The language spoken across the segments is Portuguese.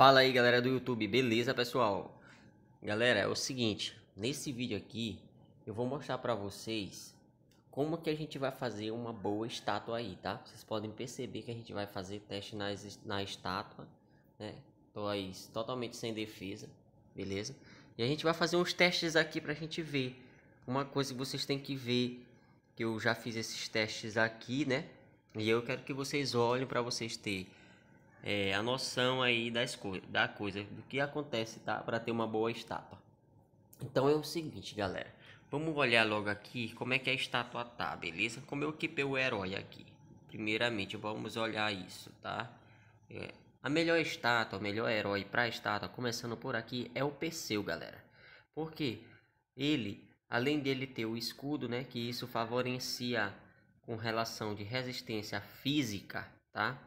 Fala aí galera do YouTube, beleza pessoal? Galera, é o seguinte, nesse vídeo aqui eu vou mostrar pra vocês como que a gente vai fazer uma boa estátua aí, tá? Vocês podem perceber que a gente vai fazer teste nas, na estátua, né? Tô aí totalmente sem defesa, beleza? E a gente vai fazer uns testes aqui pra gente ver. Uma coisa que vocês têm que ver, que eu já fiz esses testes aqui, né? E eu quero que vocês olhem pra vocês terem é, a noção aí das coisas, da coisa, do que acontece, tá? Para ter uma boa estátua. Então é o seguinte, galera. Vamos olhar logo aqui como é que é a estátua tá, beleza? Como eu equipei o herói aqui. Primeiramente, vamos olhar isso, tá? É, a melhor estátua, o melhor herói para estátua, começando por aqui, é o Perseu, galera. Porque ele, além dele ter o escudo, né, que isso favorecia com relação de resistência física, tá?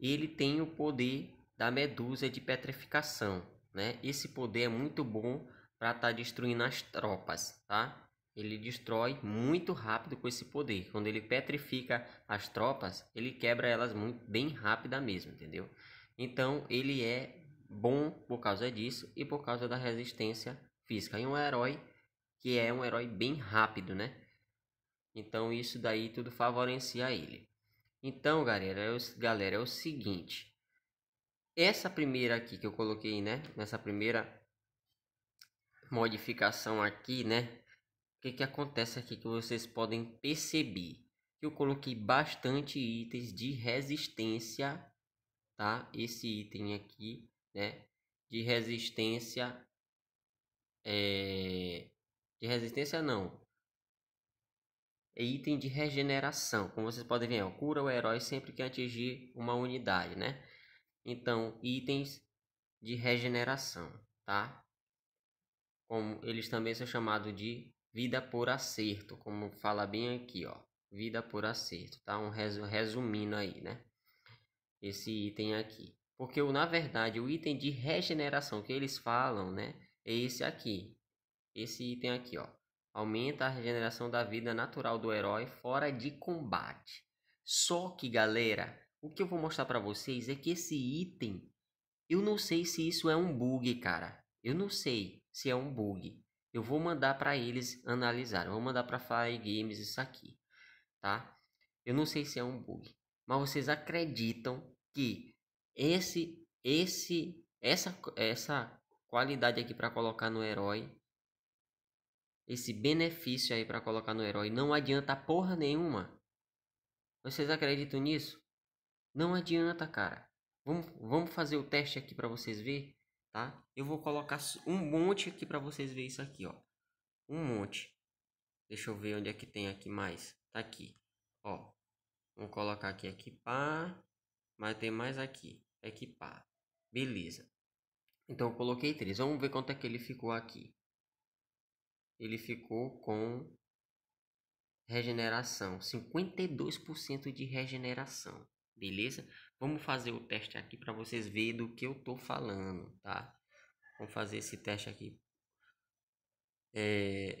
ele tem o poder da medusa de petrificação, né? Esse poder é muito bom para estar tá destruindo as tropas, tá? Ele destrói muito rápido com esse poder. Quando ele petrifica as tropas, ele quebra elas muito bem rápida mesmo, entendeu? Então ele é bom por causa disso e por causa da resistência física. E um herói que é um herói bem rápido, né? Então isso daí tudo favorecia ele. Então, galera, é o, galera, é o seguinte. Essa primeira aqui que eu coloquei, né? Nessa primeira modificação aqui, né? O que, que acontece aqui que vocês podem perceber? Que eu coloquei bastante itens de resistência, tá? Esse item aqui, né? De resistência... É... De resistência não é item de regeneração. Como vocês podem ver, ó, é cura o herói sempre que atingir uma unidade, né? Então, itens de regeneração, tá? Como eles também são chamados de vida por acerto, como fala bem aqui, ó. Vida por acerto, tá? Um resumindo aí, né? Esse item aqui. Porque, na verdade, o item de regeneração que eles falam, né? É esse aqui. Esse item aqui, ó aumenta a regeneração da vida natural do herói fora de combate. Só que, galera, o que eu vou mostrar para vocês é que esse item, eu não sei se isso é um bug, cara. Eu não sei se é um bug. Eu vou mandar para eles analisar. Eu vou mandar para Fire Games isso aqui, tá? Eu não sei se é um bug, mas vocês acreditam que esse esse essa essa qualidade aqui para colocar no herói esse benefício aí para colocar no herói. Não adianta porra nenhuma. Vocês acreditam nisso? Não adianta, cara. Vamos, vamos fazer o teste aqui para vocês ver, tá? Eu vou colocar um monte aqui para vocês ver isso aqui, ó. Um monte. Deixa eu ver onde é que tem aqui mais. Tá aqui. Ó. Vou colocar aqui equipar. Mas tem mais aqui. Equipar. Beleza. Então eu coloquei três. Vamos ver quanto é que ele ficou aqui ele ficou com regeneração, 52% de regeneração, beleza? Vamos fazer o teste aqui para vocês verem do que eu tô falando, tá? Vamos fazer esse teste aqui. É,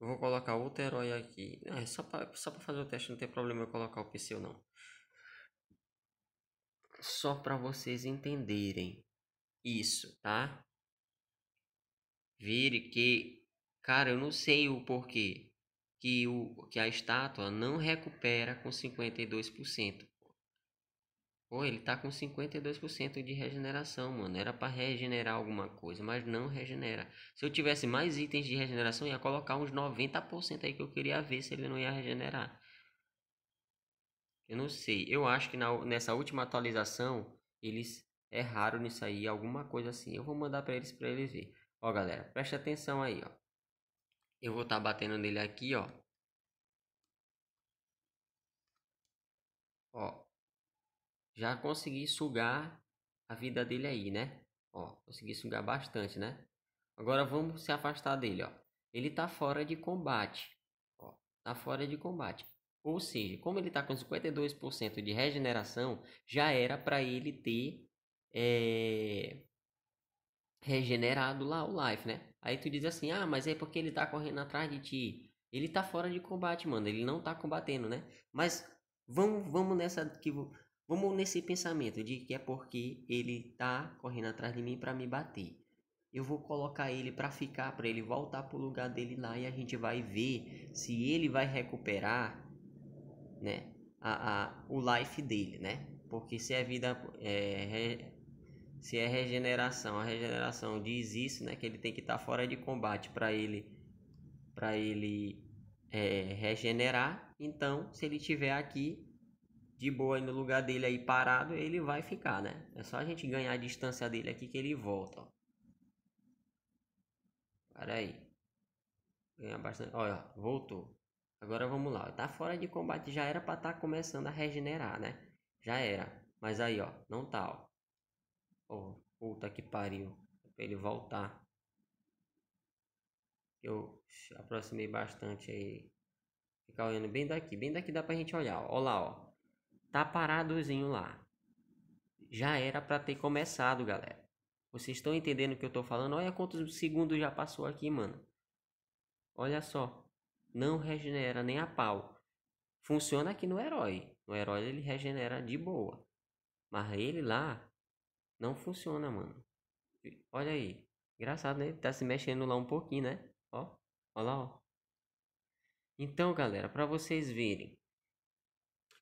eu vou colocar outro herói aqui. é só para só pra fazer o teste, não tem problema eu colocar o PC ou não. Só para vocês entenderem isso, tá? Vire que Cara, eu não sei o porquê que, o, que a estátua não recupera com 52%. Pô, ele tá com 52% de regeneração, mano. Era para regenerar alguma coisa, mas não regenera. Se eu tivesse mais itens de regeneração, ia colocar uns 90% aí que eu queria ver se ele não ia regenerar. Eu não sei. Eu acho que na, nessa última atualização, eles erraram nisso aí, alguma coisa assim. Eu vou mandar para eles para eles ver. Ó, galera, preste atenção aí, ó. Eu vou estar tá batendo nele aqui, ó. Ó. Já consegui sugar a vida dele aí, né? Ó, consegui sugar bastante, né? Agora vamos se afastar dele, ó. Ele tá fora de combate. Ó, tá fora de combate. Ou seja, como ele tá com 52% de regeneração, já era para ele ter é, regenerado lá o life, né? Aí tu diz assim, ah, mas é porque ele tá correndo atrás de ti. Ele tá fora de combate, mano. Ele não tá combatendo, né? Mas vamos, vamos nessa que vamos nesse pensamento de que é porque ele tá correndo atrás de mim para me bater. Eu vou colocar ele para ficar, para ele voltar pro lugar dele lá e a gente vai ver se ele vai recuperar, né? A, a o life dele, né? Porque se a vida é, se é regeneração. A regeneração diz isso, né? Que ele tem que estar tá fora de combate para ele para ele é, regenerar. Então, se ele tiver aqui de boa no lugar dele aí parado, ele vai ficar, né? É só a gente ganhar a distância dele aqui que ele volta. Ó. Para aí. Ganhar bastante. Olha, ó, voltou. Agora vamos lá. Tá fora de combate, já era para estar tá começando a regenerar, né? Já era. Mas aí, ó, não tá, ó. Oh, puta que pariu. É pra ele voltar. Eu aproximei bastante aí. Ficar olhando bem daqui. Bem daqui dá pra gente olhar. olha ó lá, ó. Tá paradozinho lá. Já era pra ter começado, galera. Vocês estão entendendo o que eu tô falando? Olha quantos segundos já passou aqui, mano. Olha só. Não regenera nem a pau. Funciona aqui no herói. No herói ele regenera de boa. Mas ele lá não funciona, mano. Olha aí. Engraçado, né? Tá se mexendo lá um pouquinho, né? Ó. Ó lá, ó. Então, galera, para vocês verem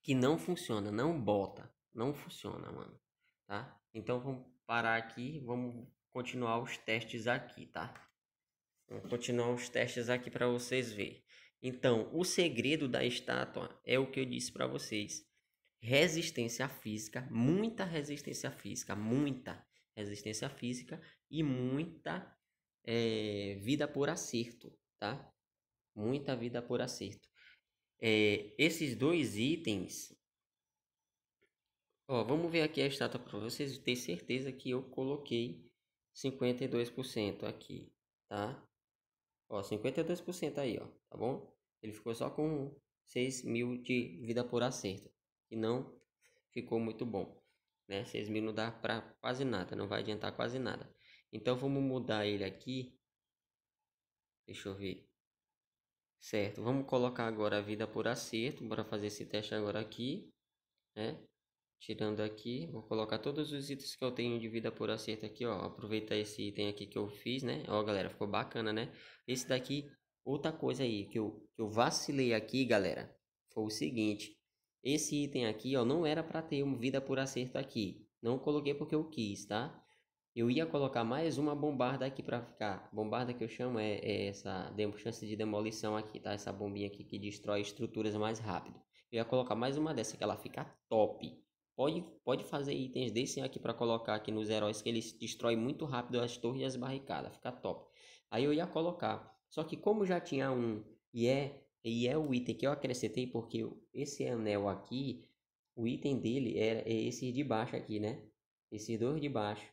que não funciona, não bota, não funciona, mano, tá? Então vamos parar aqui, vamos continuar os testes aqui, tá? Vamos continuar os testes aqui para vocês verem. Então, o segredo da estátua é o que eu disse para vocês resistência física, muita resistência física, muita resistência física e muita é, vida por acerto, tá? Muita vida por acerto. É, esses dois itens. Ó, vamos ver aqui a estátua para vocês terem certeza que eu coloquei 52% aqui, tá? Ó, 52% aí, ó, tá bom? Ele ficou só com 6 mil de vida por acerto e não ficou muito bom. Né? 6 mil não dá para quase nada, não vai adiantar quase nada. Então vamos mudar ele aqui. Deixa eu ver. Certo, vamos colocar agora a vida por acerto. Bora fazer esse teste agora aqui, né? Tirando aqui, vou colocar todos os itens que eu tenho de vida por acerto aqui, ó. Aproveitar esse item aqui que eu fiz, né? Ó, galera, ficou bacana, né? Esse daqui, outra coisa aí que eu, que eu vacilei aqui, galera, foi o seguinte. Esse item aqui, ó, não era para ter uma vida por acerto aqui. Não coloquei porque eu quis, tá? Eu ia colocar mais uma bombarda aqui para ficar. Bombarda que eu chamo é, é essa chance de demolição aqui, tá? Essa bombinha aqui que destrói estruturas mais rápido. Eu ia colocar mais uma dessa que ela fica top. Pode, pode fazer itens desse aqui para colocar aqui nos heróis que eles destrói muito rápido as torres e as barricadas. Fica top. Aí eu ia colocar. Só que como já tinha um e yeah, é e é o item que eu acrescentei porque esse anel aqui, o item dele é, é esse de baixo aqui, né? Esses dois de baixo.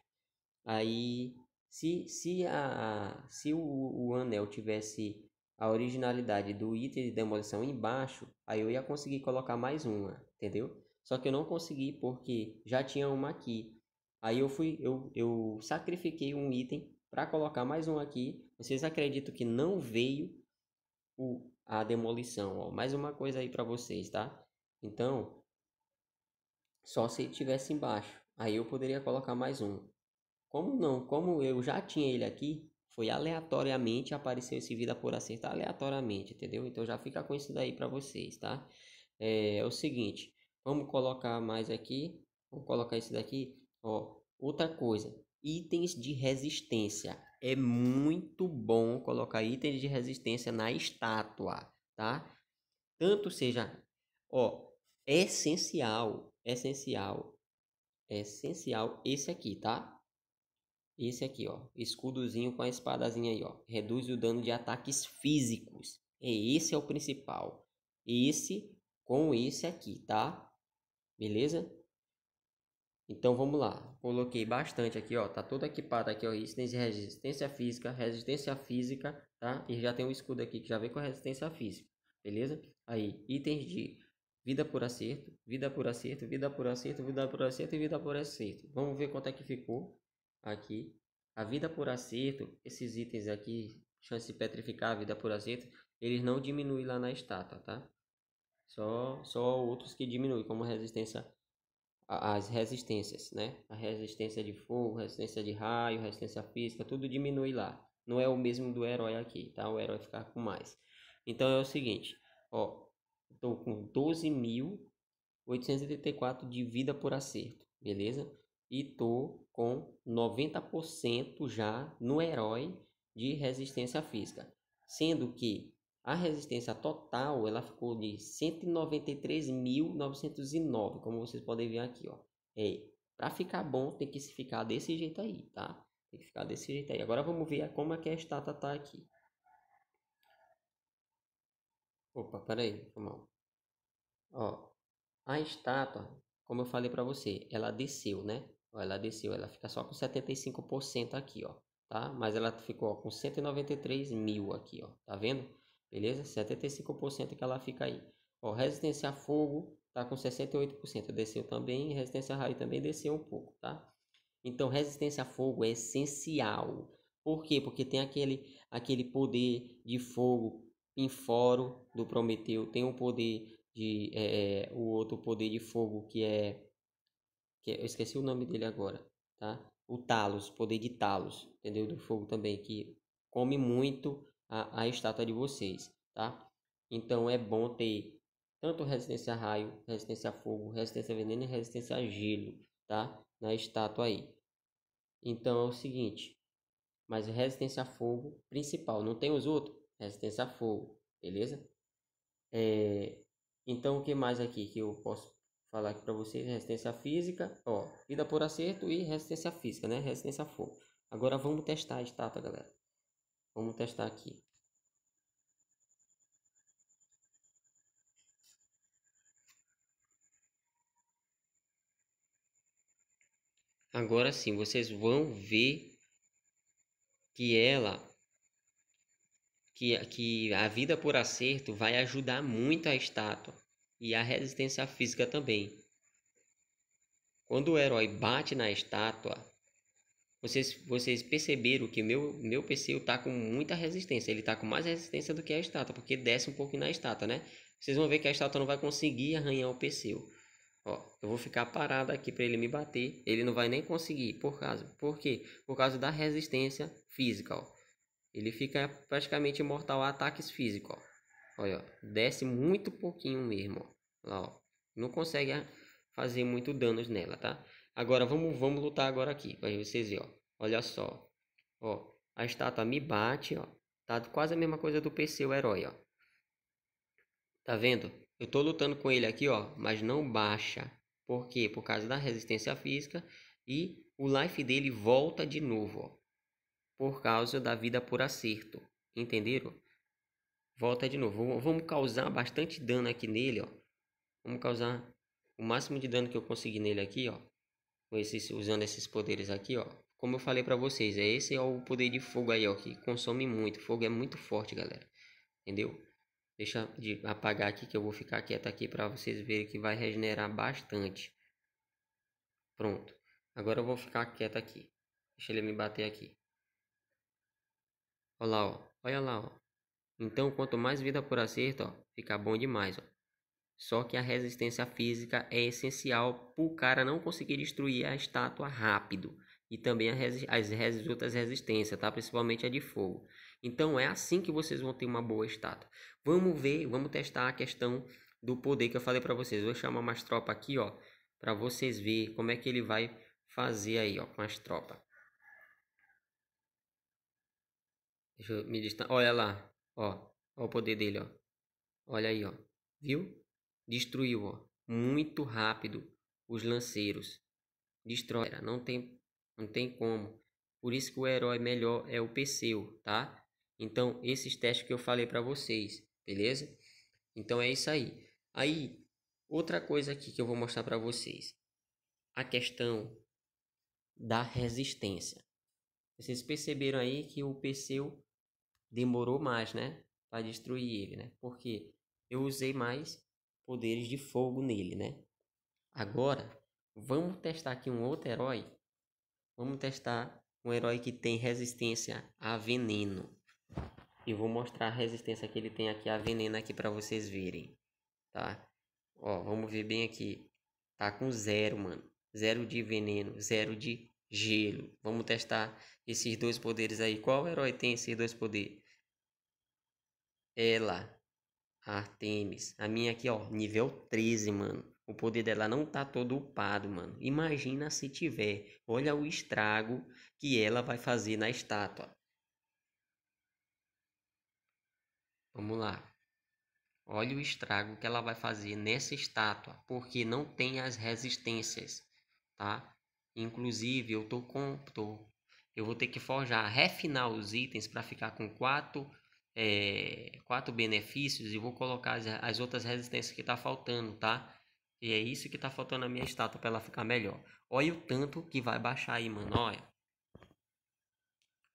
Aí, se, se, a, se o, o anel tivesse a originalidade do item de demolição embaixo, aí eu ia conseguir colocar mais uma, entendeu? Só que eu não consegui porque já tinha uma aqui. Aí eu fui, eu, eu sacrifiquei um item para colocar mais um aqui. Vocês acreditam que não veio o, a demolição. Ó. Mais uma coisa aí para vocês, tá? Então, só se tivesse embaixo. Aí eu poderia colocar mais um. Como não? Como eu já tinha ele aqui, foi aleatoriamente apareceu esse vida por acertar aleatoriamente, entendeu? Então já fica com isso daí para vocês, tá? É, é, o seguinte, vamos colocar mais aqui, vamos colocar isso daqui, ó, outra coisa, itens de resistência é muito bom colocar itens de resistência na estátua, tá? Tanto seja, ó, é essencial, é essencial, é essencial esse aqui, tá? Esse aqui, ó, escudozinho com a espadazinha aí, ó, reduz o dano de ataques físicos. E é esse é o principal. Esse com esse aqui, tá? Beleza? Então vamos lá, coloquei bastante aqui, ó, tá todo equipado aqui, ó, resistência resistência física, resistência física, tá? E já tem um escudo aqui que já vem com resistência física, beleza? Aí, itens de vida por acerto, vida por acerto, vida por acerto, vida por acerto e vida por acerto. Vamos ver quanto é que ficou aqui. A vida por acerto, esses itens aqui, chance de petrificar vida por acerto, eles não diminuem lá na estátua, tá? Só, só outros que diminuem, como resistência as resistências, né? A resistência de fogo, resistência de raio, resistência física, tudo diminui lá. Não é o mesmo do herói aqui, tá? O herói ficar com mais. Então é o seguinte, ó, tô com 12.884 de vida por acerto, beleza? E tô com 90% já no herói de resistência física, sendo que a resistência total ela ficou de 193.909, como vocês podem ver aqui, ó. É, para ficar bom tem que ficar desse jeito aí, tá? Tem que ficar desse jeito aí. Agora vamos ver como é que a estátua tá aqui. Opa, peraí, calma. Ó, a estátua, como eu falei para você, ela desceu, né? ela desceu, ela fica só com 75% aqui, ó, tá? Mas ela ficou ó, com 193 mil aqui, ó, tá vendo? beleza? 75% que ela fica aí. Ó, resistência a fogo tá com 68%, desceu também, resistência a raio também desceu um pouco, tá? Então, resistência a fogo é essencial. Por quê? Porque tem aquele, aquele poder de fogo foro do Prometeu, tem um poder de é, é, o outro poder de fogo que é que é, eu esqueci o nome dele agora, tá? O Talos, poder de Talos, entendeu? Do fogo também que come muito a, a estátua de vocês, tá? Então é bom ter tanto resistência a raio, resistência a fogo, resistência a veneno e resistência a gelo, tá? Na estátua aí. Então é o seguinte, mas resistência a fogo principal, não tem os outros? Resistência a fogo, beleza? É, então o que mais aqui que eu posso falar aqui para vocês? Resistência física, ó, vida por acerto e resistência física, né? Resistência a fogo. Agora vamos testar a estátua, galera. Vamos testar aqui. Agora sim, vocês vão ver que ela que, que a vida por acerto vai ajudar muito a estátua e a resistência física também. Quando o herói bate na estátua, vocês, vocês perceberam que meu, meu PC está com muita resistência. Ele está com mais resistência do que a estátua, porque desce um pouco na estátua, né? Vocês vão ver que a estátua não vai conseguir arranhar o PC Ó, eu vou ficar parado aqui para ele me bater. Ele não vai nem conseguir, por causa. Por quê? Por causa da resistência física, ó. Ele fica praticamente imortal a ataques físicos, ó. Olha, ó. Desce muito pouquinho mesmo, ó. Lá, ó. Não consegue fazer muito danos nela, tá? Agora vamos, vamos lutar agora aqui para vocês verem, ó. Olha só. Ó, a estátua me bate, ó. Tá quase a mesma coisa do PC, o herói, ó. Tá vendo? Eu tô lutando com ele aqui, ó, mas não baixa. Por quê? Por causa da resistência física e o life dele volta de novo, ó. Por causa da vida por acerto. Entenderam? Volta de novo. Vamos causar bastante dano aqui nele, ó. Vamos causar o máximo de dano que eu conseguir nele aqui, ó esses, usando esses poderes aqui, ó. Como eu falei para vocês, é esse é o poder de fogo aí, ó, que consome muito. Fogo é muito forte, galera. Entendeu? Deixa de apagar aqui que eu vou ficar quieto aqui para vocês verem que vai regenerar bastante. Pronto. Agora eu vou ficar quieto aqui. Deixa ele me bater aqui. Olha lá, ó. Olha lá, ó. Então, quanto mais vida por acerto, ó, fica bom demais, ó. Só que a resistência física é essencial para o cara não conseguir destruir a estátua rápido. E também as, as outras resistências, tá? principalmente a de fogo. Então é assim que vocês vão ter uma boa estátua. Vamos ver, vamos testar a questão do poder que eu falei para vocês. Vou chamar mais tropa aqui, ó, para vocês verem como é que ele vai fazer aí, ó, com as tropas. Deixa eu me distanciar. Olha lá, ó, ó o poder dele, ó. Olha aí, ó. Viu? Destruiu, ó, muito rápido os lanceiros. Destrói, não tem, não tem como. Por isso que o herói melhor é o Perseu, tá? Então, esses testes que eu falei para vocês, beleza? Então é isso aí. Aí, outra coisa aqui que eu vou mostrar para vocês. A questão da resistência. Vocês perceberam aí que o Perseu demorou mais, né? Para destruir ele, né? Porque eu usei mais poderes de fogo nele, né? Agora, vamos testar aqui um outro herói. Vamos testar um herói que tem resistência a veneno. E vou mostrar a resistência que ele tem aqui a veneno aqui para vocês verem, tá? Ó, vamos ver bem aqui. Tá com zero, mano. Zero de veneno, zero de gelo. Vamos testar esses dois poderes aí. Qual herói tem esses dois poderes? Ela é Artemis. A minha aqui, ó, nível 13, mano. O poder dela não tá todo upado, mano. Imagina se tiver. Olha o estrago que ela vai fazer na estátua. Vamos lá. Olha o estrago que ela vai fazer nessa estátua, porque não tem as resistências, tá? Inclusive, eu tô com tô, eu vou ter que forjar, refinar os itens para ficar com quatro é, quatro benefícios e vou colocar as, as outras resistências que está faltando, tá? E é isso que está faltando na minha estátua para ela ficar melhor. Olha o tanto que vai baixar aí, mano. Olha.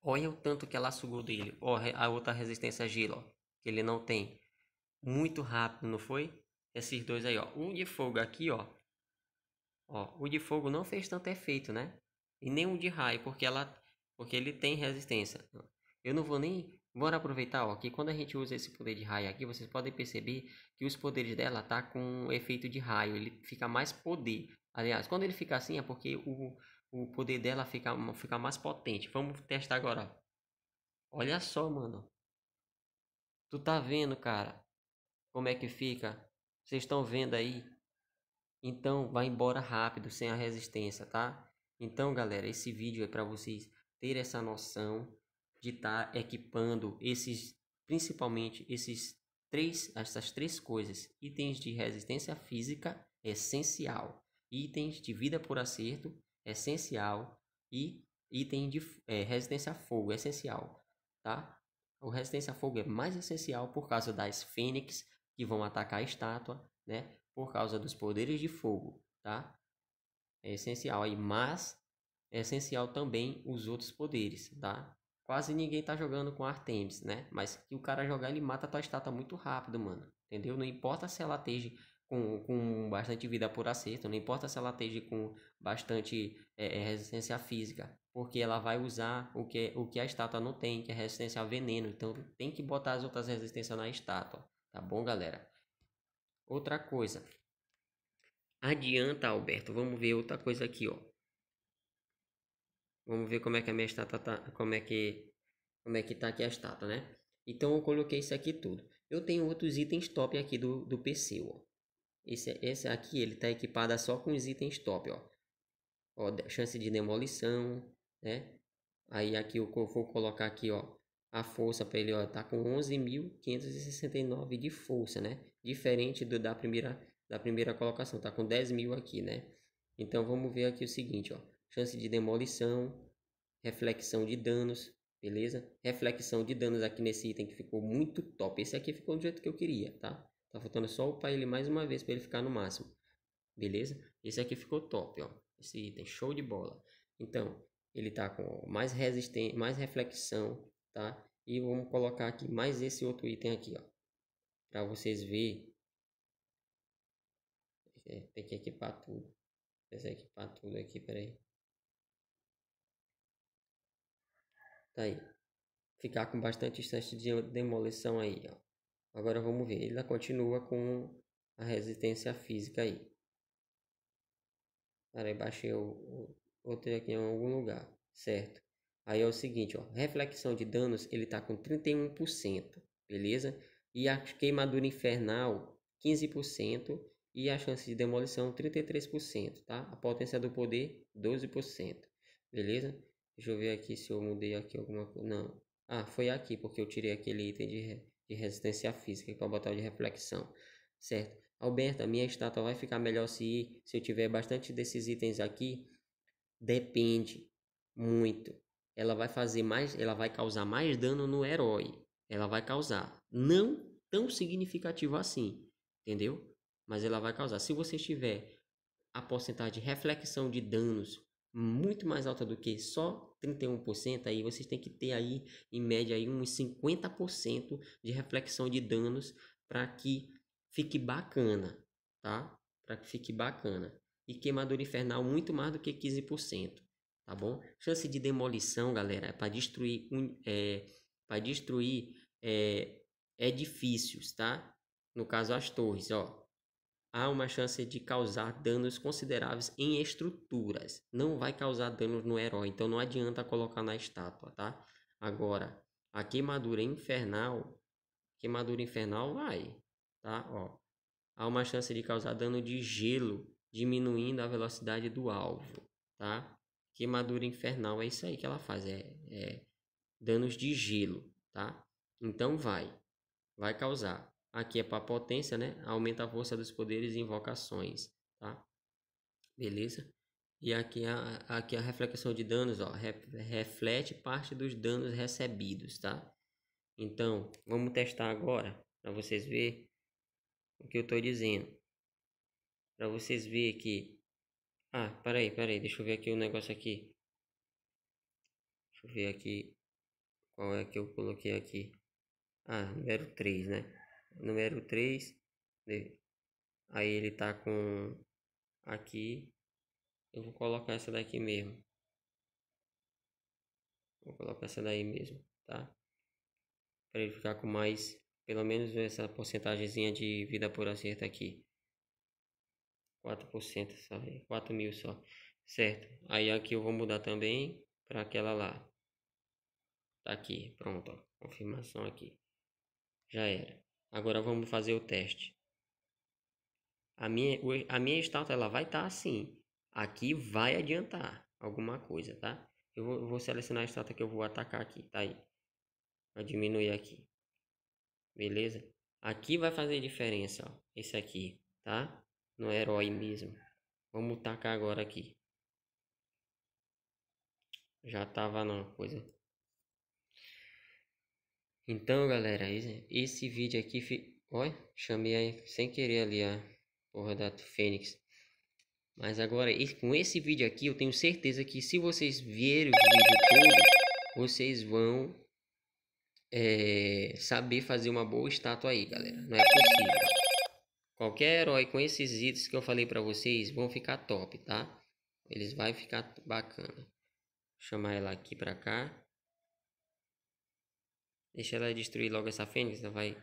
Olha o tanto que ela sugou dele. Olha a outra resistência gila, ó, que ele não tem. Muito rápido, não foi? Esses dois aí, ó. Um de fogo aqui, ó. Ó, o de fogo não fez tanto efeito, né? E nem o de raio, porque ela porque ele tem resistência. Eu não vou nem Bora aproveitar ó, que quando a gente usa esse poder de raio aqui, vocês podem perceber que os poderes dela tá com um efeito de raio, ele fica mais poder. Aliás, quando ele fica assim é porque o, o poder dela fica, fica mais potente. Vamos testar agora. Olha só, mano. Tu tá vendo, cara, como é que fica? Vocês estão vendo aí? Então, vai embora rápido, sem a resistência, tá? Então, galera, esse vídeo é para vocês ter essa noção de estar tá equipando esses, principalmente esses três, essas três coisas: itens de resistência física essencial, itens de vida por acerto essencial e item de é, resistência a fogo essencial, tá? O resistência a fogo é mais essencial por causa das fênix que vão atacar a estátua, né? Por causa dos poderes de fogo, tá? É essencial aí, mas é essencial também os outros poderes, tá? quase ninguém tá jogando com Artemis, né? Mas que o cara jogar, ele mata a tua estátua muito rápido, mano. Entendeu? Não importa se ela esteja com, com bastante vida por acerto, não importa se ela esteja com bastante é, é resistência física, porque ela vai usar o que, o que a estátua não tem, que é resistência a veneno. Então tem que botar as outras resistências na estátua, tá bom, galera? Outra coisa. Adianta, Alberto. Vamos ver outra coisa aqui, ó. Vamos ver como é que a minha estátua tá, como é que como é que tá aqui a estátua, né? Então eu coloquei isso aqui tudo. Eu tenho outros itens top aqui do, do PC, ó. Esse, esse aqui ele tá equipado só com os itens top, ó. ó. Chance de demolição, né? Aí aqui eu vou colocar aqui, ó, a força para ele, ó, tá com 11.569 de força, né? Diferente do da primeira da primeira colocação, tá com 10.000 mil aqui, né? Então vamos ver aqui o seguinte, ó chance de demolição, reflexão de danos, beleza? Reflexão de danos aqui nesse item que ficou muito top. Esse aqui ficou do jeito que eu queria, tá? Tá faltando só upar ele mais uma vez para ele ficar no máximo, beleza? Esse aqui ficou top, ó. Esse item, show de bola. Então, ele tá com mais resistência, mais reflexão, tá? E vamos colocar aqui mais esse outro item aqui, ó. Pra vocês verem. É, tem que equipar tudo. Tem que equipar tudo aqui, peraí. Tá aí. Ficar com bastante instante de demolição aí, ó. Agora vamos ver. Ele continua com a resistência física aí. Peraí, baixei o, o outro aqui em algum lugar. Certo. Aí é o seguinte, ó. Reflexão de danos, ele tá com 31%. Beleza? E a queimadura infernal, 15%. E a chance de demolição, 33%, tá? A potência do poder, 12%. Beleza? Deixa eu ver aqui se eu mudei aqui alguma coisa. Não. Ah, foi aqui, porque eu tirei aquele item de, de resistência física para botar o de reflexão. Certo. Alberta, minha estátua vai ficar melhor se, se eu tiver bastante desses itens aqui? Depende. Muito. Ela vai fazer mais. Ela vai causar mais dano no herói. Ela vai causar. Não tão significativo assim. Entendeu? Mas ela vai causar. Se você tiver a porcentagem de reflexão de danos muito mais alta do que só 31%, aí vocês têm que ter aí em média aí uns 50% de reflexão de danos para que fique bacana, tá? Para que fique bacana. E queimadura infernal muito mais do que 15%, tá bom? Chance de demolição, galera, é para destruir é, para destruir é, edifícios, tá? No caso as torres, ó, há uma chance de causar danos consideráveis em estruturas. Não vai causar danos no herói, então não adianta colocar na estátua, tá? Agora, a queimadura infernal, queimadura infernal vai, tá? Ó, há uma chance de causar dano de gelo, diminuindo a velocidade do alvo, tá? Queimadura infernal é isso aí que ela faz, é, é danos de gelo, tá? Então vai, vai causar. Aqui é para potência, né? Aumenta a força dos poderes e invocações, tá? Beleza? E aqui é a, aqui é a reflexão de danos, ó, re, reflete parte dos danos recebidos, tá? Então, vamos testar agora para vocês ver o que eu estou dizendo. Para vocês ver que Ah, peraí, peraí, deixa eu ver aqui o um negócio aqui. Deixa eu ver aqui qual é que eu coloquei aqui. Ah, número 3, né? número 3. Né? Aí ele tá com aqui. Eu vou colocar essa daqui mesmo. Vou colocar essa daí mesmo, tá? Para ele ficar com mais, pelo menos essa porcentagemzinha de vida por acerto aqui. 4% só, 4 é mil só, certo? Aí aqui eu vou mudar também para aquela lá. Tá aqui, pronto, ó. confirmação aqui. Já era. Agora vamos fazer o teste. A minha, a minha estátua ela vai estar tá assim. Aqui vai adiantar alguma coisa, tá? Eu vou, vou selecionar a estátua que eu vou atacar aqui, tá aí. Vou diminuir aqui. Beleza? Aqui vai fazer diferença, ó. Esse aqui, tá? No herói mesmo. Vamos tacar agora aqui. Já tava não, coisa. Então, galera, esse vídeo aqui... Fi... Olha, chamei aí sem querer ali a porra da Fênix. Mas agora, com esse vídeo aqui, eu tenho certeza que se vocês verem o vídeo todo, vocês vão é, saber fazer uma boa estátua aí, galera. Não é possível. Qualquer herói com esses itens que eu falei pra vocês vão ficar top, tá? Eles vai ficar bacana. Vou chamar ela aqui pra cá. Deixa ela destruir logo essa fênix, ela vai...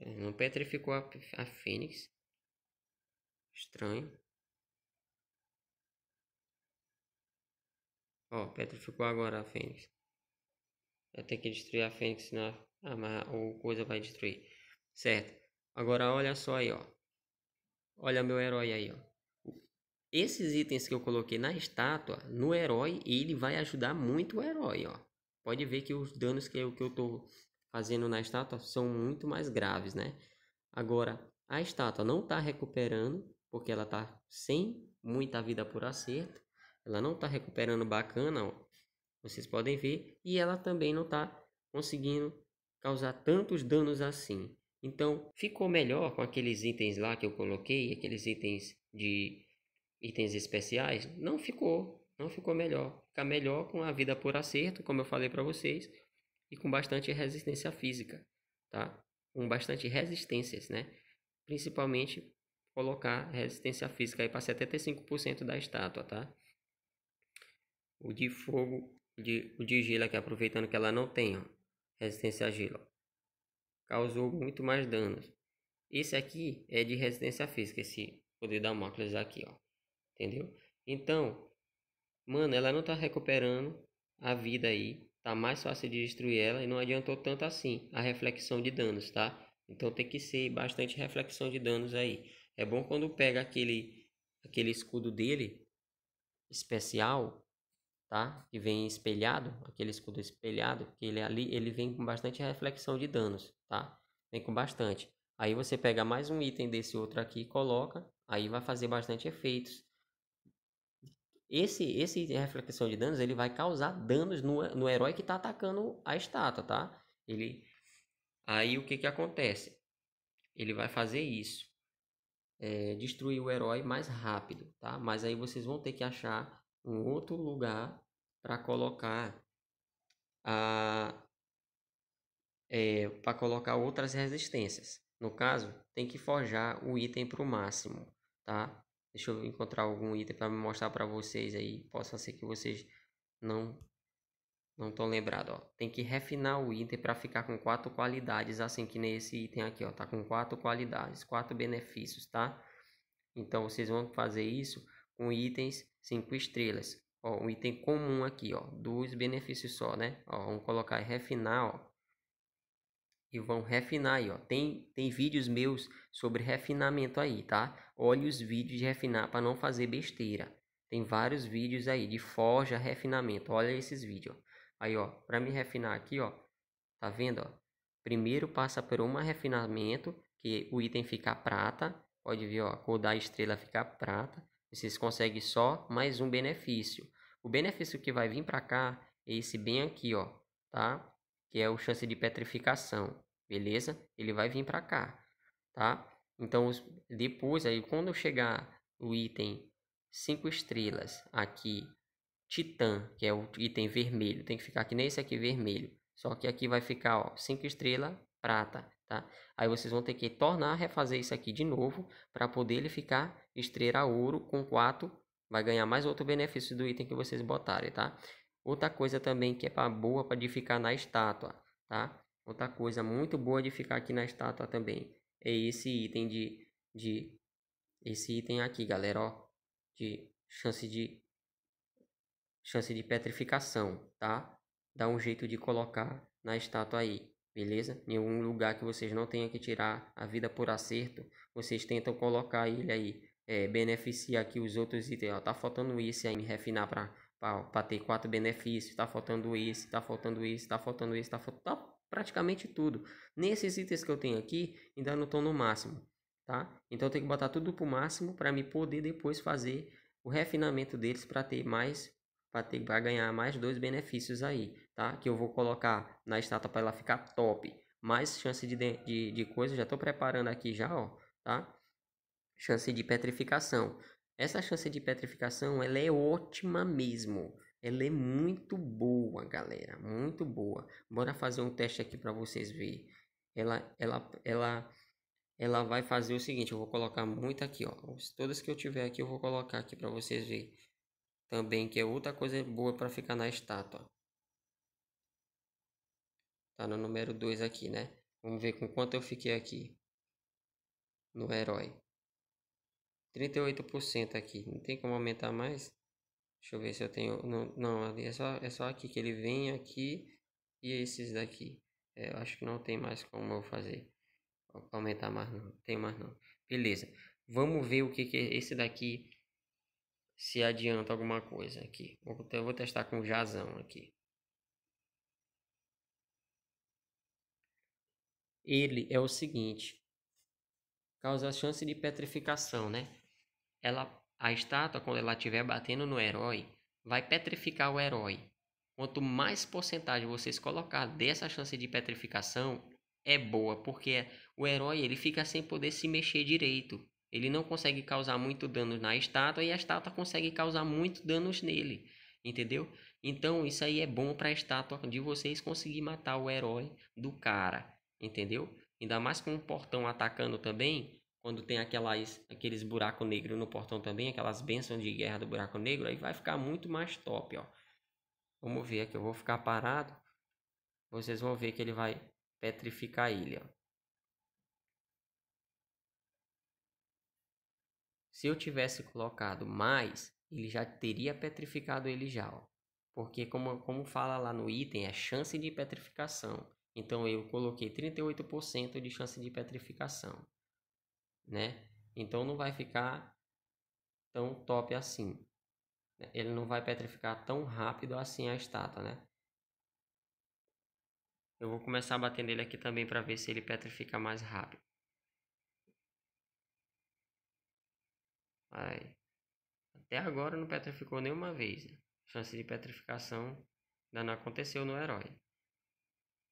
É, não petrificou a, a fênix. Estranho. Ó, petrificou agora a fênix. Eu tenho que destruir a fênix, senão a ou coisa vai destruir. Certo. Agora olha só aí, ó. Olha meu herói aí, ó. Esses itens que eu coloquei na estátua, no herói, ele vai ajudar muito o herói, ó pode ver que os danos que eu, que eu tô fazendo na estátua são muito mais graves, né? Agora, a estátua não está recuperando, porque ela está sem muita vida por acerto. Ela não está recuperando bacana, ó. Vocês podem ver. E ela também não está conseguindo causar tantos danos assim. Então, ficou melhor com aqueles itens lá que eu coloquei, aqueles itens de itens especiais? Não ficou não ficou melhor. Fica melhor com a vida por acerto, como eu falei para vocês, e com bastante resistência física, tá? Com bastante resistências, né? Principalmente colocar resistência física aí para 75% da estátua, tá? O de fogo, o de, o de gelo aqui, aproveitando que ela não tem ó, resistência a gelo, ó, causou muito mais danos. Esse aqui é de resistência física, esse poder da Mocles aqui, ó. Entendeu? Então, Mano, ela não tá recuperando a vida aí. Tá mais fácil de destruir ela e não adiantou tanto assim a reflexão de danos, tá? Então tem que ser bastante reflexão de danos aí. É bom quando pega aquele, aquele escudo dele especial, tá? Que vem espelhado, aquele escudo espelhado, que ele ali ele vem com bastante reflexão de danos, tá? Vem com bastante. Aí você pega mais um item desse outro aqui, coloca, aí vai fazer bastante efeitos. Esse, esse reflexão de danos ele vai causar danos no, no herói que está atacando a estátua, tá? Ele, aí o que, que acontece? Ele vai fazer isso, é, destruir o herói mais rápido, tá? Mas aí vocês vão ter que achar um outro lugar para colocar a é, para colocar outras resistências. No caso, tem que forjar o item para o máximo, tá? Deixa eu encontrar algum item para mostrar para vocês aí. Possa ser que vocês não não tô lembrados ó. Tem que refinar o item para ficar com quatro qualidades, assim que nesse item aqui, ó, tá com quatro qualidades, quatro benefícios, tá? Então vocês vão fazer isso com itens cinco estrelas. Ó, um item comum aqui, ó, dois benefícios só, né? Ó, vamos colocar refinar, ó e vão refinar aí, ó. Tem, tem vídeos meus sobre refinamento aí, tá? Olhe os vídeos de refinar para não fazer besteira. Tem vários vídeos aí de forja, refinamento. Olha esses vídeos. Aí, ó, para me refinar aqui, ó. Tá vendo, ó? Primeiro passa por um refinamento, que o item fica prata. Pode ver, ó, a cor da estrela fica prata. Vocês conseguem só mais um benefício. O benefício que vai vir para cá é esse bem aqui, ó, tá? que é o chance de petrificação, beleza? Ele vai vir para cá, tá? Então, depois aí, quando chegar o item 5 estrelas aqui, Titã, que é o item vermelho, tem que ficar aqui nesse aqui vermelho. Só que aqui vai ficar, ó, 5 estrelas, prata, tá? Aí vocês vão ter que tornar, refazer isso aqui de novo, para poder ele ficar estrela ouro com 4, vai ganhar mais outro benefício do item que vocês botarem, tá? Outra coisa também que é para boa para de ficar na estátua, tá? Outra coisa muito boa de ficar aqui na estátua também é esse item de, de esse item aqui, galera, ó, de chance de chance de petrificação, tá? Dá um jeito de colocar na estátua aí, beleza? Em algum lugar que vocês não tenham que tirar a vida por acerto, vocês tentam colocar ele aí, é, beneficiar aqui os outros itens, ó, tá faltando esse aí, me refinar para para ter quatro benefícios, está faltando isso, está faltando isso, está faltando isso, está faltando tá praticamente tudo. Nesses itens que eu tenho aqui, ainda não estão no máximo, tá? Então eu tenho que botar tudo para o máximo para me poder depois fazer o refinamento deles para ter mais para ter para ganhar mais dois benefícios aí, tá? Que eu vou colocar na estátua para ela ficar top, mais chance de, de, de coisa, já estou preparando aqui já, ó, tá? Chance de petrificação. Essa chance de petrificação, ela é ótima mesmo. Ela é muito boa, galera, muito boa. Bora fazer um teste aqui para vocês verem. Ela ela ela ela vai fazer o seguinte, eu vou colocar muito aqui, ó. Todas que eu tiver aqui eu vou colocar aqui para vocês verem. Também que é outra coisa boa para ficar na estátua. Tá no número 2 aqui, né? Vamos ver com quanto eu fiquei aqui no herói. 38% aqui. Não tem como aumentar mais. Deixa eu ver se eu tenho. Não, não ali é só, é só aqui que ele vem aqui e esses daqui. É, eu acho que não tem mais como eu fazer. Aumentar mais não. Tem mais não. Beleza. Vamos ver o que, que é esse daqui se adianta alguma coisa aqui. Eu vou testar com jazão aqui. Ele é o seguinte. Causa chance de petrificação, né? ela, a estátua, quando ela estiver batendo no herói, vai petrificar o herói. Quanto mais porcentagem vocês colocar dessa chance de petrificação, é boa, porque o herói ele fica sem poder se mexer direito. Ele não consegue causar muito dano na estátua e a estátua consegue causar muito danos nele, entendeu? Então isso aí é bom para a estátua de vocês conseguir matar o herói do cara, entendeu? Ainda mais com um portão atacando também, quando tem aquelas, aqueles buraco negro no portão também, aquelas bênçãos de guerra do buraco negro, aí vai ficar muito mais top, ó. Vamos ver aqui, eu vou ficar parado. Vocês vão ver que ele vai petrificar ele ó Se eu tivesse colocado mais, ele já teria petrificado ele já, ó. Porque como, como fala lá no item, é chance de petrificação. Então eu coloquei 38% de chance de petrificação né? Então não vai ficar tão top assim. Né? Ele não vai petrificar tão rápido assim a estátua, né? Eu vou começar a bater nele aqui também para ver se ele petrifica mais rápido. Aí. Até agora não petrificou nenhuma vez. Né? Chance de petrificação ainda não aconteceu no herói.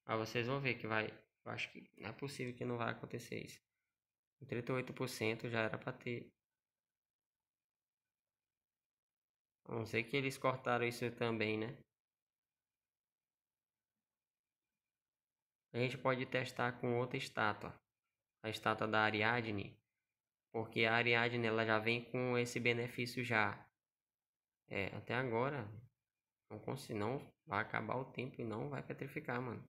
Mas vocês vão ver que vai. Eu acho que é possível que não vai acontecer isso. 38% já era para ter. A não ser que eles cortaram isso também, né? A gente pode testar com outra estátua. A estátua da Ariadne. Porque a Ariadne ela já vem com esse benefício já. É, até agora. Não consigo, não vai acabar o tempo e não vai petrificar, mano.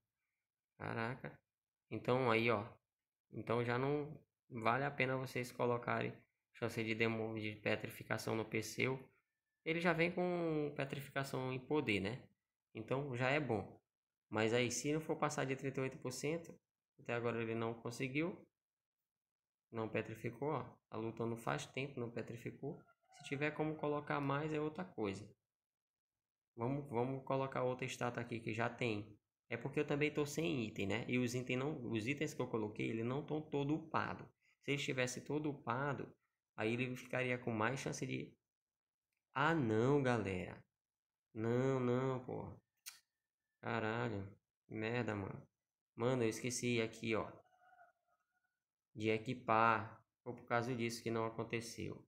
Caraca. Então aí, ó. Então já não Vale a pena vocês colocarem chance de, demo, de petrificação no PC Ele já vem com petrificação em poder, né? Então já é bom. Mas aí, se não for passar de 38%, até agora ele não conseguiu. Não petrificou, ó. lutando faz tempo, não petrificou. Se tiver como colocar mais, é outra coisa. Vamos, vamos colocar outra estátua aqui que já tem. É porque eu também estou sem item, né? E os, item não, os itens que eu coloquei, ele não estão todo upados. Se ele estivesse todo upado, aí ele ficaria com mais chance de. Ah, não, galera. Não, não, pô, Caralho. Merda, mano. Mano, eu esqueci aqui, ó. De equipar. Foi por causa disso que não aconteceu.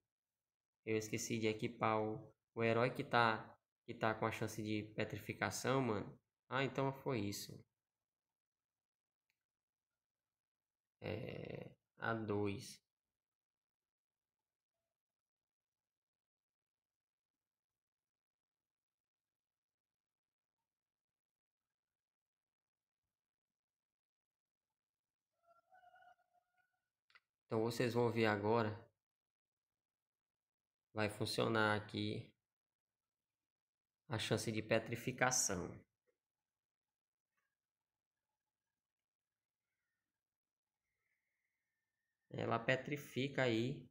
Eu esqueci de equipar o, o herói que tá, que tá com a chance de petrificação, mano. Ah, então foi isso. É a dois Então vocês vão ver agora. Vai funcionar aqui a chance de petrificação. Ela petrifica aí.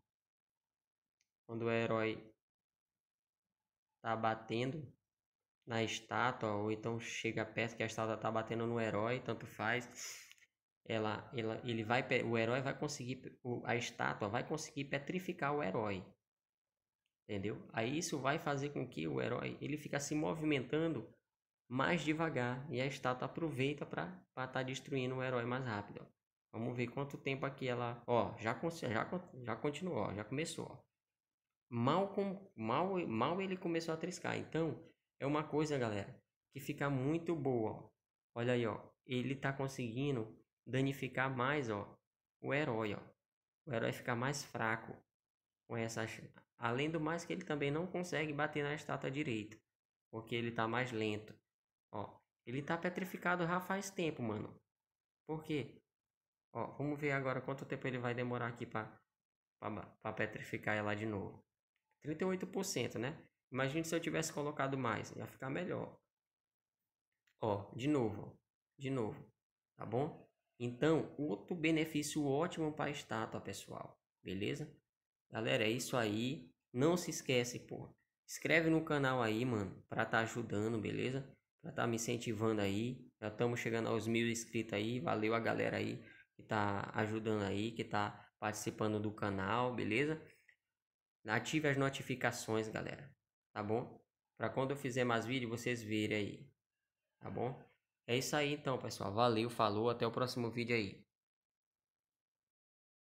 Quando o herói tá batendo na estátua, ou então chega perto que a estátua tá batendo no herói, tanto faz. Ela, ela, ele vai, o herói vai conseguir, a estátua vai conseguir petrificar o herói. Entendeu? Aí isso vai fazer com que o herói ele fica se movimentando mais devagar e a estátua aproveita para estar tá destruindo o herói mais rápido. Ó. Vamos ver quanto tempo aqui ela. Ó, já, já, já continuou, ó, já começou. Ó. Mal, com, mal, mal ele começou a triscar. Então, é uma coisa, galera, que fica muito boa. Ó. Olha aí, ó. Ele tá conseguindo danificar mais, ó. O herói, ó. O herói fica mais fraco com essa. Além do mais que ele também não consegue bater na estátua direito. Porque ele tá mais lento. Ó. Ele tá petrificado já faz tempo, mano. Por quê? Ó, vamos ver agora quanto tempo ele vai demorar aqui para petrificar ela de novo. 38%, né? Imagina se eu tivesse colocado mais, ia ficar melhor. Ó, de novo, de novo, tá bom? Então, outro benefício ótimo para estátua, pessoal. Beleza? Galera, é isso aí. Não se esquece, pô. Inscreve no canal aí, mano, para tá ajudando, beleza? Para tá me incentivando aí. Já estamos chegando aos mil inscritos aí. Valeu a galera aí que está ajudando aí, que está participando do canal, beleza? Ative as notificações, galera, tá bom? Para quando eu fizer mais vídeo, vocês verem aí, tá bom? É isso aí então, pessoal. Valeu, falou, até o próximo vídeo aí.